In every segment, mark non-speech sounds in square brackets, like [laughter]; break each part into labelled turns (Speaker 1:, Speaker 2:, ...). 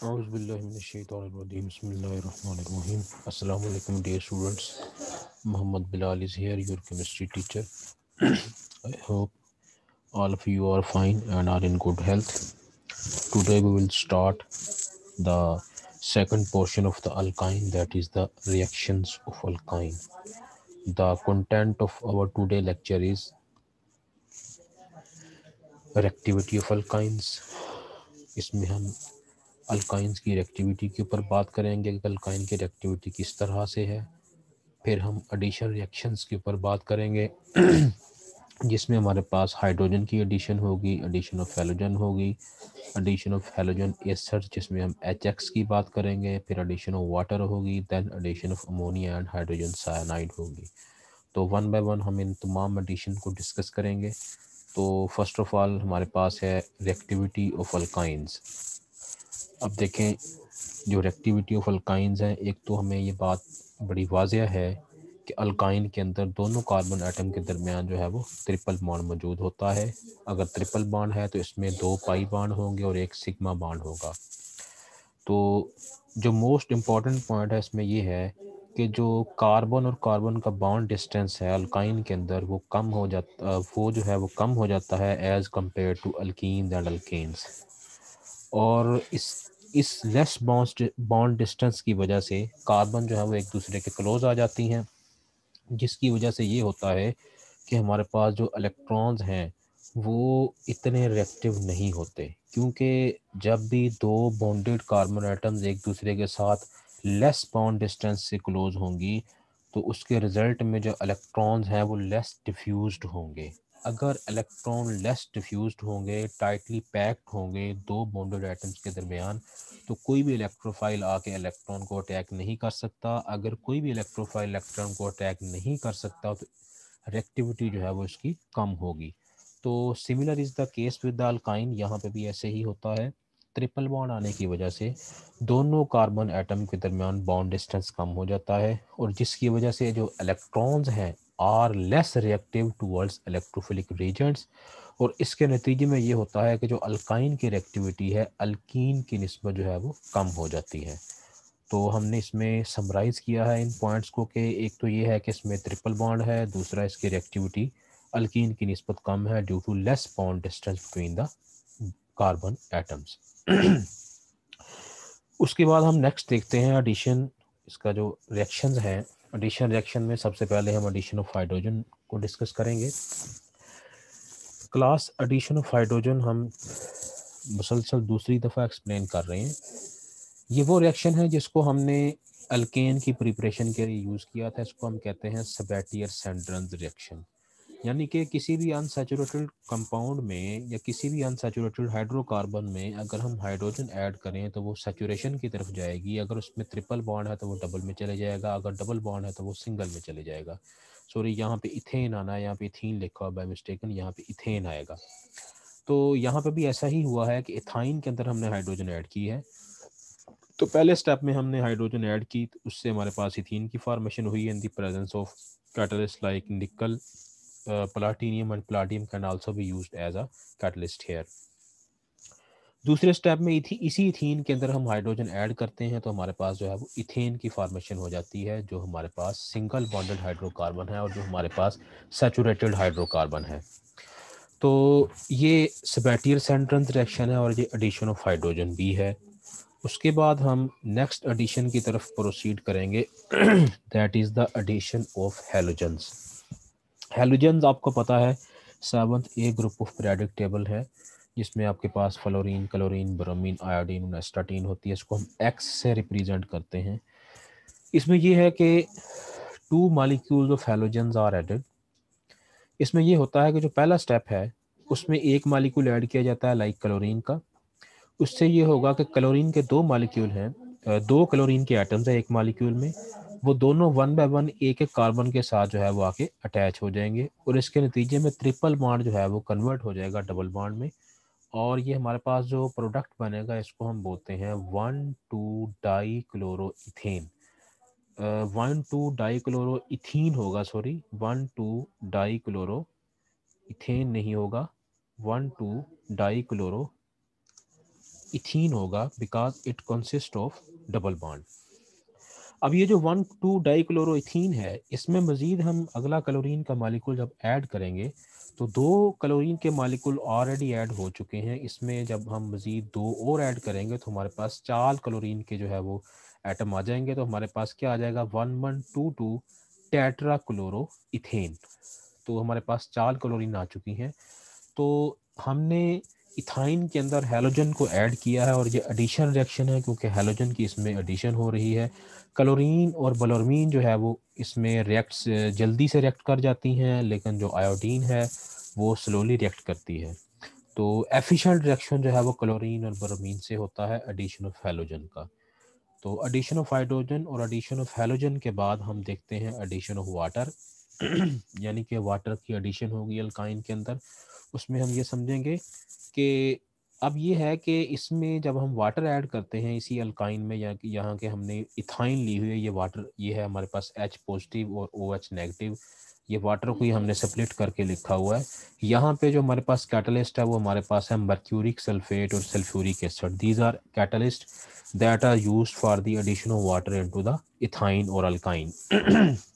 Speaker 1: Bismillahirrahmanirrahim. Assalamu alaikum, dear students. Muhammad Bilal is here, your chemistry teacher. I hope all of you are fine and are in good health. Today we will start the second portion of the alkyne, that is the reactions of alkyne. The content of our today lecture is reactivity of alkynes. इसमें हम alkynes की reactivity के ऊपर बात करेंगे कि alkyne की reactivity किस तरह से है फिर हम एडिशन रिएक्शंस के ऊपर बात करेंगे जिसमें हमारे पास हाइड्रोजन की एडिशन होगी एडिशन ऑफ हेलोजन होगी एडिशन ऑफ हेलोजन एसर जिसमें हम एच एक्स की बात करेंगे फिर एडिशन ऑफ वाटर होगी then addition of ammonia and hydrogen cyanide होगी तो वन बाय वन हम इन तमाम एडिशन को डिस्कस करेंगे तो फर्स्ट ऑफ ऑल हमारे पास है रिएक्टिविटी ऑफ अल्काइंस अब देखें जो रेक्टिविटी ऑफ अल्काइंस हैं एक तो हमें ये बात बड़ी वाजह है कि अल्काइन के अंदर दोनों कार्बन आइटम के दरमियान जो है वो ट्रिपल बॉन्ड मौजूद होता है अगर ट्रिपल बॉन्ड है तो इसमें दो पाई बॉन्ड होंगे और एक सिग्मा बॉन्ड होगा तो जो मोस्ट इम्पॉर्टेंट पॉइंट है इसमें ये है कि जो कार्बन और कार्बन का बॉन्ड डिस्टेंस है अल्काइन के अंदर वो कम हो जाता वो जो है वो कम हो जाता है as compare to alkene and alkanes और इस इस लेस बॉन्स बॉन्ड डिस्टेंस की वजह से कार्बन जो है वो एक दूसरे के क्लोज आ जाती हैं जिसकी वजह से ये होता है कि हमारे पास जो इलेक्ट्रॉन्स हैं वो इतने रिएक्टिव नहीं होते क्योंकि जब भी दो बॉन्डेड कार्बन आइटम्स एक दूसरे के साथ लेस बॉन्ड डिस्टेंस से क्लोज होंगी तो उसके रिज़ल्ट में जो इलेक्ट्रॉन्स हैं वो लेस डिफ्यूज़्ड होंगे अगर इलेक्ट्रॉन लेस डिफ्यूज होंगे टाइटली पैक्ड होंगे दो बॉन्डेड एटम्स के दरमियान तो कोई भी इलेक्ट्रोफाइल आके इलेक्ट्रॉन को अटैक नहीं कर सकता अगर कोई भी इलेक्ट्रोफाइल इलेक्ट्रॉन को अटैक नहीं कर सकता तो रिएक्टिविटी जो है वो इसकी कम होगी तो similar is the case with the alkyne यहाँ पे भी ऐसे ही होता है ट्रिपल बॉन्ड आने की वजह से दोनों कार्बन एटम के दरमियान बॉन्ड डिस्टेंस कम हो जाता है और जिसकी वजह से जो इलेक्ट्रॉन्स हैं are less reactive towards electrophilic reagents और इसके नतीजे में ये होता है कि जो अल्काइन की रिएक्टिविटी है अल्किन की नस्बत जो है वो कम हो जाती है तो हमने इसमें समराइज़ किया है इन पॉइंट्स को कि एक तो ये है कि इसमें ट्रिपल बॉन्ड है दूसरा इसकी रिएक्टिविटी अल्किन की नस्बत कम है due to less bond distance between the carbon atoms उसके बाद हम नेक्स्ट देखते हैं एडिशन इसका जो रिएक्शंस हैं एडिशन रिएक्शन में सबसे पहले हम एडिशन ऑफ हाइड्रोजन को डिस्कस करेंगे क्लास एडिशन ऑफ हाइड्रोजन हम मुसलसल दूसरी दफ़ा एक्सप्लेन कर रहे हैं ये वो रिएक्शन है जिसको हमने अल्केन की प्रिपरेशन के लिए यूज़ किया था इसको हम कहते हैं सबैटियर सेंड्रंस रिएक्शन यानी कि किसी भी अनसेचुरेटेड कंपाउंड में या किसी भी अनसेचुरेटेड हाइड्रोकार्बन में अगर हम हाइड्रोजन ऐड करें तो वो सेचुरेशन की तरफ जाएगी अगर उसमें ट्रिपल बॉन्ड है तो वो डबल में चले जाएगा अगर डबल बॉन्ड है तो वो सिंगल में चले जाएगा सॉरी यहाँ पे इथेन आना है यहाँ पे इथीन लिखा हुआ बाई मिस्टेकन यहाँ पे इथेन आएगा तो यहाँ पे भी ऐसा ही हुआ है कि इथाइन के अंदर हमने हाइड्रोजन ऐड की है तो पहले स्टेप में हमने हाइड्रोजन ऐड की तो उससे हमारे पास इथीन की फॉर्मेशन हुई in the presence of catalyst like nickel platinum uh, platinum and palladium can also be used as a catalyst here. दूसरे स्टेप में इथी, इसी इथीन के अंदर हम हाइड्रोजन ऐड करते हैं तो हमारे पास जो है वो इथेन की फॉर्मेशन हो जाती है जो हमारे पास सिंगल बॉन्डेड हाइड्रोकार्बन है और जो हमारे पास सेचूरेटेड हाइड्रोकार्बन है तो ये सबैटियर सेंट्रेंस रिएक्शन है और ये एडिशन ऑफ हाइड्रोजन भी है उसके बाद हम नेक्स्ट एडिशन की तरफ प्रोसीड करेंगे that is the addition of halogens halogen आपको पता है seventh A group of periodic table है जिसमें आपके पास fluorine chlorine bromine iodine astatine होती है इसको हम एक्स से रिप्रेजेंट करते हैं इसमें यह है कि two molecules of halogen are added इसमें यह होता है कि जो पहला स्टेप है उसमें एक मालिक्यूल ऐड किया जाता है लाइक क्लोरीन का उससे ये होगा कि क्लोरीन के दो मालिक्यूल हैं दो क्लोरीन के आइटम्स हैं एक मालिक्यूल में वो दोनों वन बाय वन एक एक कार्बन के साथ जो है वो आके अटैच हो जाएंगे और इसके नतीजे में ट्रिपल बॉन्ड जो है वो कन्वर्ट हो जाएगा डबल बॉन्ड में और ये हमारे पास जो प्रोडक्ट बनेगा इसको हम बोलते हैं one two di chloro ethane one two di chloro ethene होगा sorry one two di chloro ethane नहीं होगा one two di chloro ethene होगा because it consist of double bond अब ये जो वन टू क्लोरोथीन है इसमें मज़ीद हम अगला क्लोरीन का मालिकुल जब ऐड करेंगे तो दो क्लोरीन के मालिकुल ऑलरेडी ऐड हो चुके हैं इसमें जब हम मज़ीद दो और ऐड करेंगे तो हमारे पास चार क्लोरीन के जो है वो एटम आ जाएंगे तो हमारे पास क्या आ जाएगा one one two two tetra chloro ethane तो हमारे पास चार क्लोरीन आ चुकी हैं तो हमने इथाइन के अंदर हेलोजन को ऐड किया है और ये एडिशन रिएक्शन है क्योंकि हेलोजन की इसमें एडिशन हो रही है क्लोरीन और बलोरमीन जो है वो इसमें रिएक्ट जल्दी से रिएक्ट कर जाती हैं लेकिन जो आयोडीन है वो स्लोली रिएक्ट करती है तो एफिशिएंट रिएक्शन जो है वो क्लोरीन और बलोरमीन से होता है एडिशन ऑफ हेलोजन का तो एडिशन ऑफ हाइड्रोजन और एडिशन ऑफ हेलोजन के बाद हम देखते हैं एडिशन ऑफ वाटर [clears throat] यानी कि वाटर की एडिशन होगी अल्काइन के अंदर उसमें हम ये समझेंगे कि अब ये है कि इसमें जब हम वाटर ऐड करते हैं इसी अल्काइन में या यहाँ के हमने इथाइन ली हुई है ये वाटर ये है हमारे पास एच पॉजिटिव और ओ एच नेगेटिव ये वाटर को ही हमने सप्लिट करके लिखा हुआ है यहाँ पे जो हमारे पास कैटलिस्ट है वो हमारे पास है मर्क्यूरिक सल्फेट और sulphuric acid these are catalyst that are use for the addition of water to the ethyne और अल्काइन [clears throat]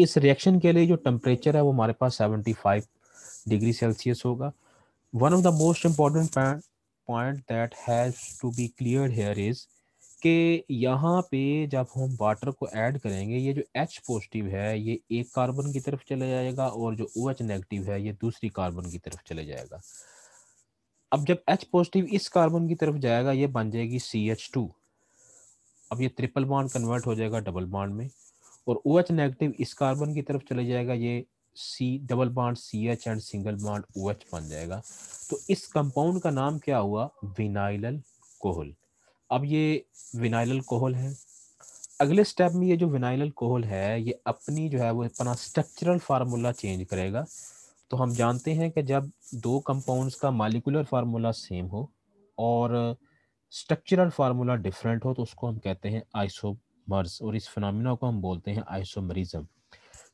Speaker 1: इस रिएक्शन के लिए जो टेम्परेचर है वो हमारे पास 75 डिग्री सेल्सियस होगा one of the most important point that has to be clear here is के यहाँ पे जब हम वाटर को ऐड करेंगे ये जो एच पॉजिटिव है ये एक कार्बन की तरफ चले जाएगा और जो ओ एच नेगेटिव है ये दूसरी कार्बन की तरफ चले जाएगा अब जब एच पॉजिटिव इस कार्बन की तरफ जाएगा ये बन जाएगी सी एच टू अब ये ट्रिपल बॉन्ड कन्वर्ट हो जाएगा डबल बॉन्ड में और ओ एच नेगेटिव इस कार्बन की तरफ चले जाएगा ये C double bond C H and single bond O H बन जाएगा तो इस कंपाउंड का नाम क्या हुआ विनाइल कोहल अब ये विनाइल कोहल है अगले स्टेप में ये जो विनाइल कोहल है ये अपनी जो है वो अपना स्ट्रक्चरल फार्मूला चेंज करेगा तो हम जानते हैं कि जब दो कंपाउंड्स का मालिकुलर फार्मूला सेम हो और स्ट्रक्चरल फार्मूला डिफरेंट हो तो उसको हम कहते हैं आइसो मर्ज और इस फिनमिना को हम बोलते हैं आइसोमरिज्म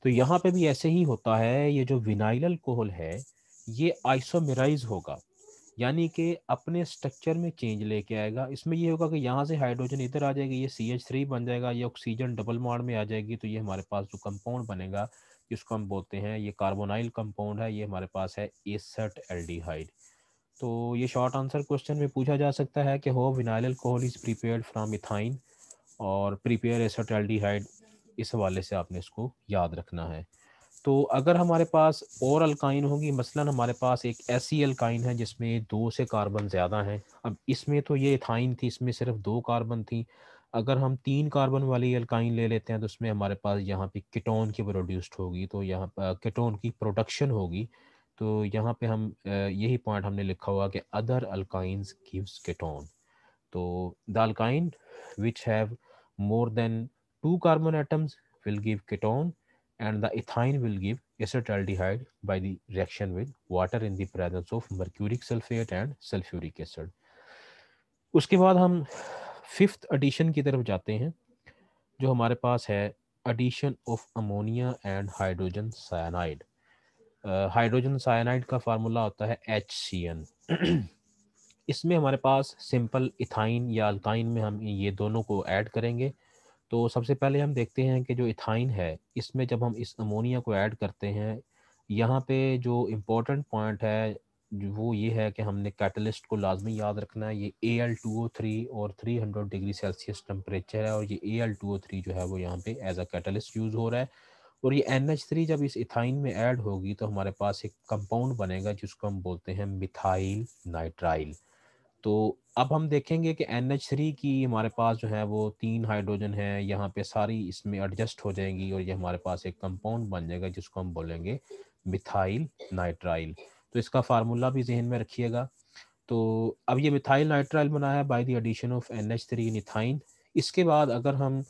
Speaker 1: तो यहाँ पे भी ऐसे ही होता है ये जो विनाइल अल्कोहल है ये आइसोमराइज होगा यानी कि अपने स्ट्रक्चर में चेंज लेके आएगा इसमें ये होगा कि यहाँ से हाइड्रोजन इधर आ जाएगी ये सी एच थ्री बन जाएगा ये ऑक्सीजन डबल मॉड में आ जाएगी तो ये हमारे पास जो कंपाउंड बनेगा जिसको हम बोलते हैं ये कार्बोनाइल कंपाउंड है ये हमारे पास है एसट एल e तो ये शॉर्ट आंसर क्वेश्चन में पूछा जा सकता है कि हो vinyl alcohol is prepare from ethyne और प्रिपेयर एसोटेल्डिहाइड इस हवाले से आपने इसको याद रखना है तो अगर हमारे पास और अल्काइन होगी मसलन हमारे पास एक ऐसी अल्काइन है जिसमें दो से कार्बन ज़्यादा हैं अब इसमें तो ये इथाइन थी इसमें सिर्फ दो कार्बन थी अगर हम तीन कार्बन वाली अल्काइन ले लेते हैं तो उसमें हमारे पास यहाँ पे कीटोन की प्रोड्यूस्ड होगी तो यहाँ कीटोन की प्रोडक्शन होगी तो यहाँ पे हम यही पॉइंट हमने लिखा हुआ कि अदर अल्काइंस गिव्स कीटोन तो the alkyne which have more than two carbon atoms will give ketone and the ethyne will give acetaldehyde by the reaction with water in the presence of mercuric sulphate and sulphuric acid उसके बाद हम fifth edition की तरफ जाते हैं जो हमारे पास है addition of ammonia and hydrogen cyanide hydrogen cyanide का फार्मूला होता है एच सी एन इसमें हमारे पास सिंपल इथाइन या अल्काइन में हम ये दोनों को ऐड करेंगे तो सबसे पहले हम देखते हैं कि जो इथाइन है इसमें जब हम इस अमोनिया को ऐड करते हैं यहाँ पे जो इम्पोर्टेंट पॉइंट है वो ये है कि हमने कैटलिस्ट को लाजमी याद रखना है ये A L two O three और three hundred degree Celsius temperature है और ये A L two O three जो है वो यहाँ पे एज अ कैटलिस्ट यूज़ हो रहा है और ये एन एच थ्री जब इस इथाइन में ऐड होगी तो हमारे पास एक कंपाउंड बनेगा जिसको हम बोलते हैं मिथाइल नाइट्राइल तो अब हम देखेंगे कि एन एच थ्री की हमारे पास जो है वो तीन हाइड्रोजन है यहाँ पे सारी इसमें एडजस्ट हो जाएंगी और ये हमारे पास एक कंपाउंड बन जाएगा जिसको हम बोलेंगे मिथाइल नाइट्राइल तो इसका फार्मूला भी जहन में रखिएगा तो अब ये मिथाइल नाइट्राइल बना है by the addition of N H three in ethyne इसके बाद अगर हम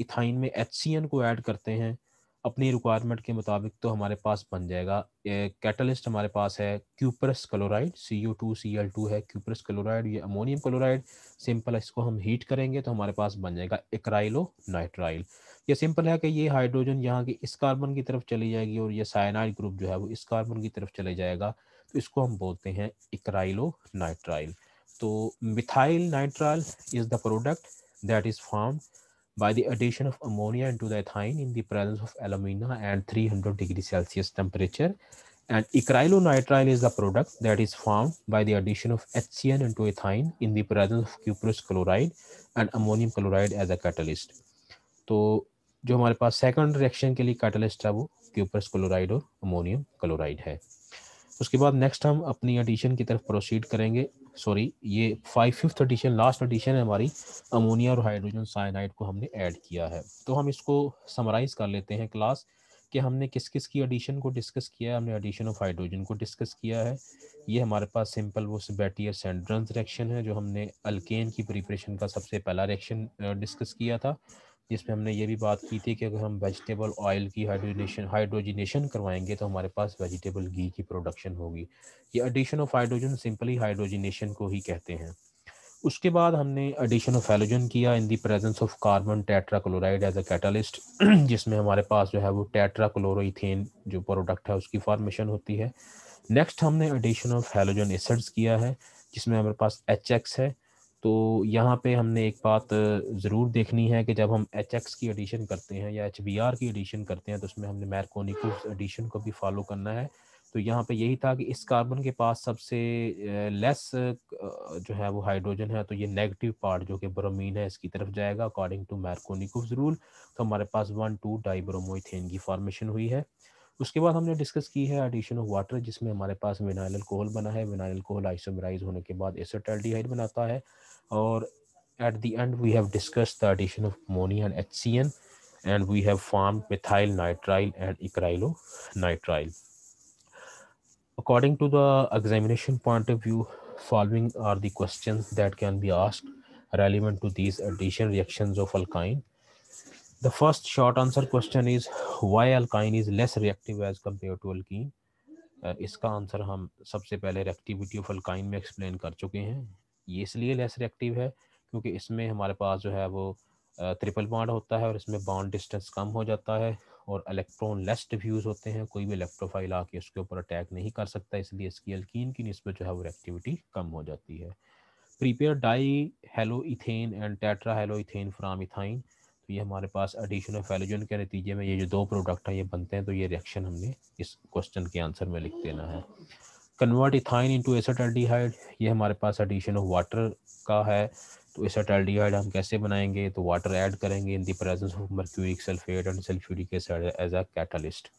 Speaker 1: इथाइन में एच को ऐड करते हैं अपनी रिक्वायरमेंट के मुताबिक तो हमारे पास बन जाएगा कैटलिस्ट हमारे पास है cuprous chloride C O two C L two है क्यूपरस क्लोराइड ये अमोनियम क्लोराइड सिंपल इसको हम हीट करेंगे तो हमारे पास बन जाएगा एकराइलो नाइट्राइल ये सिंपल है कि ये हाइड्रोजन यहाँ की इस कार्बन की तरफ चली जाएगी और ये साइनाइड ग्रुप जो है वो इस कार्बन की तरफ चले जाएगा तो इसको हम बोलते हैं इकराइलो नाइट्राइल तो methyl nitrile is the product that is form by the addition of ammonia into the ethane in the presence of alumina and 300 degree Celsius temperature. And acrylonitrile is the product that is formed by the addition of HCN into ethane in the presence of cuprous chloride and ammonium chloride as a catalyst. तो जो हमारे पास second reaction के लिए catalyst है वो cuprous chloride और ammonium chloride है उसके बाद नेक्स्ट हम अपनी एडिशन की तरफ प्रोसीड करेंगे सॉरी ये five fifth addition last addition है हमारी अमोनिया और हाइड्रोजन साइनाइड को हमने ऐड किया है तो हम इसको समराइज़ कर लेते हैं क्लास कि हमने किस किस की एडिशन को डिस्कस किया है हमने एडिशन ऑफ हाइड्रोजन को डिस्कस किया है ये हमारे पास सिंपल वो सबैटियर सेंड्रंस रिएक्शन है जो हमने अल्केन की प्रिपरेशन का सबसे पहला रिएक्शन डिस्कस किया था जिसमें हमने ये भी बात की थी कि अगर हम वेजिटेबल ऑयल की हाइड्रोजनेशन हाइड्रोजिनेशन करवाएंगे तो हमारे पास वेजिटेबल घी की प्रोडक्शन होगी ये addition of hydrogen simply hydrogenation को ही कहते हैं उसके बाद हमने एडिशन ऑफ हेलोजन किया in the presence of carbon tetrachloride as a catalyst जिसमें हमारे पास जो है वो टेट्राक्लोरोथेन जो प्रोडक्ट है उसकी फॉर्मेशन होती है नेक्स्ट हमने एडिशन ऑफ हेलोजन एसिड्स किया है जिसमें हमारे पास एच है तो यहाँ पे हमने एक बात ज़रूर देखनी है कि जब हम एच एक्स की एडिशन करते हैं या एच बी आर की एडिशन करते हैं तो उसमें हमने मैरकोनिक एडिशन को भी फॉलो करना है तो यहाँ पे यही था कि इस कार्बन के पास सबसे लेस जो है वो हाइड्रोजन है तो ये नेगेटिव पार्ट जो कि ब्रोमीन है इसकी तरफ जाएगा अकॉर्डिंग टू मैरकोनिक रूल तो हमारे पास वन टू डाइब्रोमोइथेन की फॉर्मेशन हुई है उसके बाद हमने डिस्कस की है एडिशन ऑफ वाटर जिसमें हमारे पास विनाइल अल्कोहल बना है विनाइल अल्कोहल आइसोमराइज होने के बाद एसोटल्डिहाइड बनाता है और at the end we have discuss the addition of ammonia and H C N and we have form methyl nitrile and इक्राइलो nitrile according to the examination point of view following are the questions that can be asked relevant to these addition reactions of alkyne The first short answer question is why alkyne is less reactive as compared to alkene. Uh, इसका answer हम सबसे पहले reactivity of alkyne में explain कर चुके हैं ये इसलिए लेस रिएक्टिव है क्योंकि इसमें हमारे पास जो है वो ट्रिपल uh, बॉन्ड होता है और इसमें बॉन्ड डिस्टेंस कम हो जाता है और इलेक्ट्रॉन लेस डिफ्यूज होते हैं कोई भी इलेक्ट्रोफाइल आके उसके ऊपर अटैक नहीं कर सकता इसलिए इसकी अल्कीन की नस्बत जो है वो एक्टिविटी कम हो जाती है prepare di halo ethane and tetra halo ethane from ethyne भी हमारे पास एडिशन ऑफ एलोजन के नतीजे में ये जो दो प्रोडक्ट हैं ये बनते हैं तो ये रिएक्शन हमने इस क्वेश्चन के आंसर में लिख देना है कन्वर्ट इथाइन इनटू एसेटल्डिहाइड ये हमारे पास एडिशन ऑफ वाटर का है तो एसेटल्डिहाइड हम कैसे बनाएंगे तो वाटर ऐड करेंगे in the presence of mercuric sulphate and sulphuric acid as a catalyst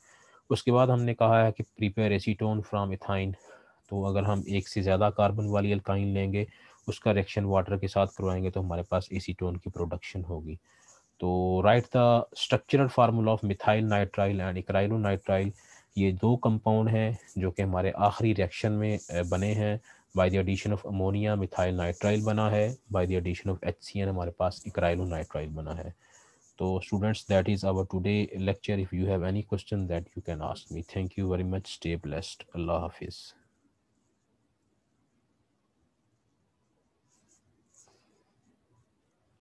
Speaker 1: उसके बाद हमने कहा है कि प्रिपेयर एसीटोन फ्राम इथाइन तो अगर हम एक से ज़्यादा कार्बन वाली अल्काइन लेंगे उसका रिएक्शन वाटर के साथ करवाएंगे तो हमारे पास एसीटोन की प्रोडक्शन होगी तो right the structural formula of methyl nitrile and इक्राइलो acrylonitrile ये दो कंपाउंड हैं जो कि हमारे आखिरी रिएक्शन में बने हैं by the addition of ammonia methyl nitrile बना है by the addition of H हमारे पास इक्राइलो नाइट्राइल बना है तो students that is our today lecture if you have any question that you can ask me thank you very much stay blessed अल्लाह हाफिज़